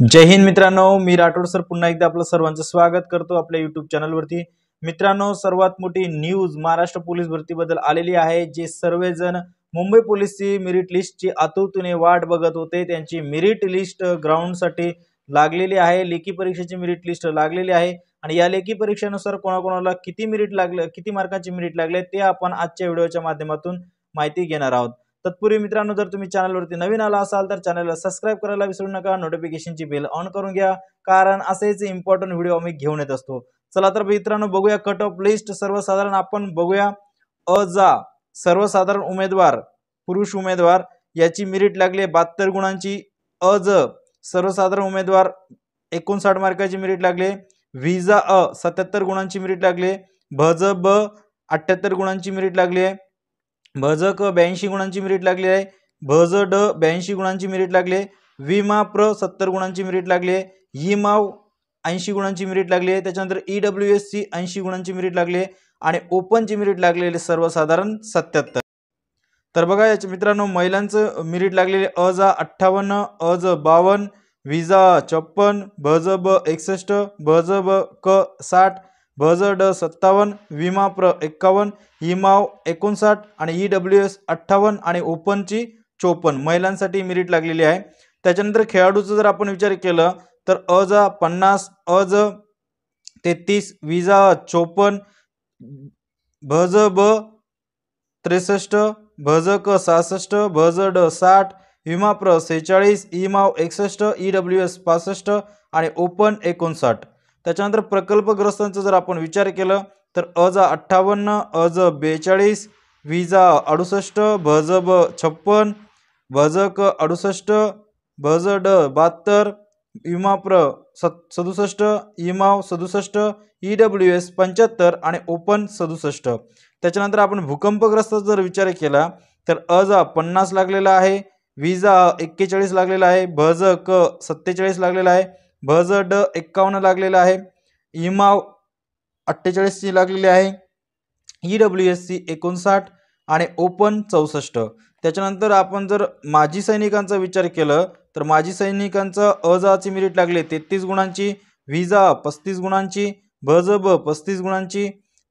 जय हिंद मित्रांनो मी राठोड सर पुन्हा एकदा आपलं सर्वांचं स्वागत करतो आपल्या युट्यूब चॅनलवरती मित्रांनो सर्वात मोठी न्यूज महाराष्ट्र पोलीस भरतीबद्दल आलेली आहे जे सर्वजण मुंबई पोलिसची मेरिट लिस्टची आतुरतेने वाट बघत होते त्यांची मेरिट लिस्ट ग्राउंडसाठी लागलेली आहे लेखी परीक्षेची मेरिट लिस्ट लागलेली आहे आणि या लेखी परीक्षेनुसार कोणाकोणाला किती मेरिट लागलं किती मार्काची मेरिट लागले ते आपण आजच्या व्हिडिओच्या माध्यमातून माहिती घेणार आहोत तत्पूर्वी मित्रांनो जर तुम्ही चॅनलवरती नवीन आला असाल तर चॅनलला सबस्क्राईब करायला विसरू नका नोटिफिकेशनची बेल ऑन करून घ्या कारण असेच इम्पॉर्टंट व्हिडिओ आम्ही घेऊन येत असतो चला तर मित्रांनो बघूया कट ऑफ लिस्ट सर्वसाधारण आपण बघूया अ जा सर्वसाधारण उमेदवार पुरुष उमेदवार याची मिरिट लागली आहे बहात्तर गुणांची अ ज सर्वसाधारण उमेदवार एकोणसाठ मार्काची मिरिट लागले व्हिजा अ सत्याहत्तर गुणांची मिरिट लागले भज ब अठ्ठ्याहत्तर गुणांची मिरिट लागली आहे भजक ब्याऐंशी गुणांची मिरिट लागली आहे भज ड ब्याऐंशी गुणांची मिरिट लागली आहे विमा प्र सत्तर गुणांची मिरिट लागली आहे इ ऐंशी गुणांची मिरिट लागली आहे त्याच्यानंतर ई डब्ल्यू एस सी ऐंशी गुणांची मिरिट लागली आहे आणि ओपनची मिरिट लागलेली सर्वसाधारण सत्याहत्तर तर बघा याच्या मित्रांनो महिलांचं मिरिट लागलेले अ जा अठ्ठावन्न अ ज बावन्न विजा चप्पन भज ब एकसष्ट भज ब क साठ भज ड सत्तावन्न विमा प्र एक्कावन्न हिमाव एकोणसाठ आणि ई डब्ल्यू एस अठ्ठावन्न आणि ओपनची चोपन्न महिलांसाठी मिरिट लागलेली आहे त्याच्यानंतर खेळाडूचं जर आपण विचार केलं तर अ जा पन्नास अ ज तेहतीस विजा चोपन्न भज ब त्रेसष्ट भज क सहासष्ट भज ड साठ विमा प्र सेहेचाळीस इमाव एकसष्ट ई डब्ल्यू एस पासष्ट आणि ओपन एकोणसाठ त्याच्यानंतर प्रकल्पग्रस्तांचा जर आपण विचार केला तर अज अठ्ठावन्न अज बेचाळीस विजा अडुसष्ट भज ब छप्पन भजक अडुसष्ट भज ड बहात्तर प्र प्र सदुसष्ट इमाव सदुसष्ट ई डब्ल्यू एस पंच्याहत्तर आणि ओपन सदुसष्ट त्याच्यानंतर आपण भूकंपग्रस्त जर विचार केला तर अज पन्नास लागलेला आहे विजा एक्केचाळीस लागलेला आहे भज क सत्तेचाळीस लागलेला आहे भज ड एक्कावन्न लागलेला आहे इमाव अठ्ठेचाळीसची लागलेली आहे ई डब्ल्यू एस सी एकोणसाठ आणि ओपन चौसष्ट त्याच्यानंतर आपण जर माजी सैनिकांचा विचार केलं तर माजी सैनिकांचं अजाची मिरिट लागली तेहतीस गुणांची विजा पस्तीस गुणांची भज ब पस्तीस गुणांची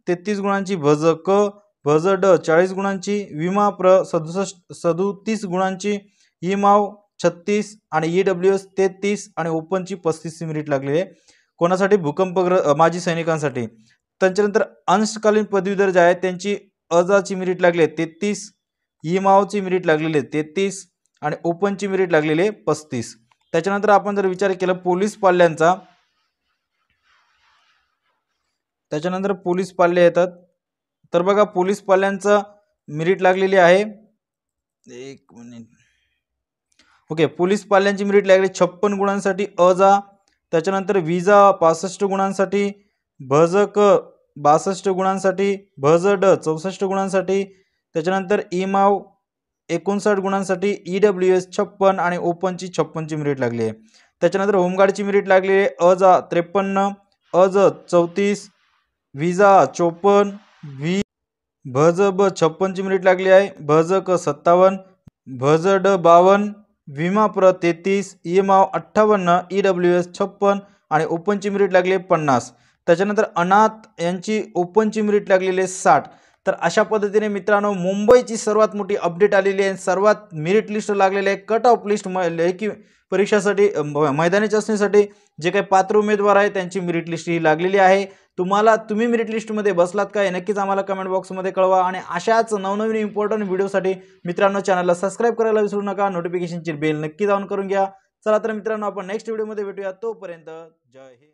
तेहतीस गुणांची भज क भज ड चाळीस गुणांची विमा प्र सदुसष्ट सदुतीस गुणांची इमाव छत्तीस आणि डब्ल्यू e एस तेहतीस आणि ओपनची पस्तीस मिनिट लागलेली आहे कोणासाठी भूकंपग्र माजी सैनिकांसाठी त्यांच्यानंतर अंशकालीन पदवीधर जे आहे त्यांची अजाची मिरिट लागली आहे तेहतीस इमावची मिरिट लागलेली आहे तेहतीस आणि ओपनची मिरिट लागलेली आहे पस्तीस त्याच्यानंतर आपण जर विचार केला पोलीस पाल्यांचा त्याच्यानंतर पोलीस पाल्य येतात तर बघा पोलीस पाल्यांचा मिरिट लागलेली आहे एक मिनिट ओके पोलीस पाल्यांची मेरिट लागली छप्पन गुणांसाठी अजा त्याच्यानंतर विजा पासष्ट गुणांसाठी भजक बासष्ट गुणांसाठी भज ड चौसष्ट गुणांसाठी त्याच्यानंतर इमाव एकोणसाठ गुणांसाठी ई डब्ल्यू एस छप्पन आणि ओपनची छप्पनची मेरिट लागली आहे त्याच्यानंतर होमगार्डची मेरिट लागली आहे अजा त्रेपन्न ज चौतीस विजा चोपन्न व्ही भज ब छप्पनची मेरिट लागली आहे भज क सत्तावन्न भज ड बावन्न विमा प्र तेहतीस आव अठ्ठावन्न ई डब्ल्यू एस छप्पन आणि ओपनची मिरिट लागले पन्नास त्याच्यानंतर अनाथ यांची ओपनची मिरिट लागलेली साठ तर अशा पद्धतीने मित्रांनो मुंबईची सर्वात मोठी अपडेट आलेली आहे सर्वात मेरिट लिस्ट लागलेली आहे कट ऑफ लिस्ट म लेखी परीक्षासाठी मैदानी चाचणीसाठी जे काही पात्र उमेदवार आहेत त्यांची मेरिट लिस्ट ही लागलेली आहे तुम्हाला तुम्ही मेरिट लिस्टमध्ये बसलात काय नक्कीच आम्हाला कमेंट बॉक्समध्ये कळवा आणि अशाच नवनवीन इम्पॉर्टंट व्हिडिओसाठी मित्रांनो चॅनलला सबस्क्राईब करायला विसरू नका नोटिफिकेशनची बेल नक्कीच ऑन करून घ्या चला तर मित्रांनो आपण नेक्स्ट व्हिडिओमध्ये भेटूया तोपर्यंत जय हिंद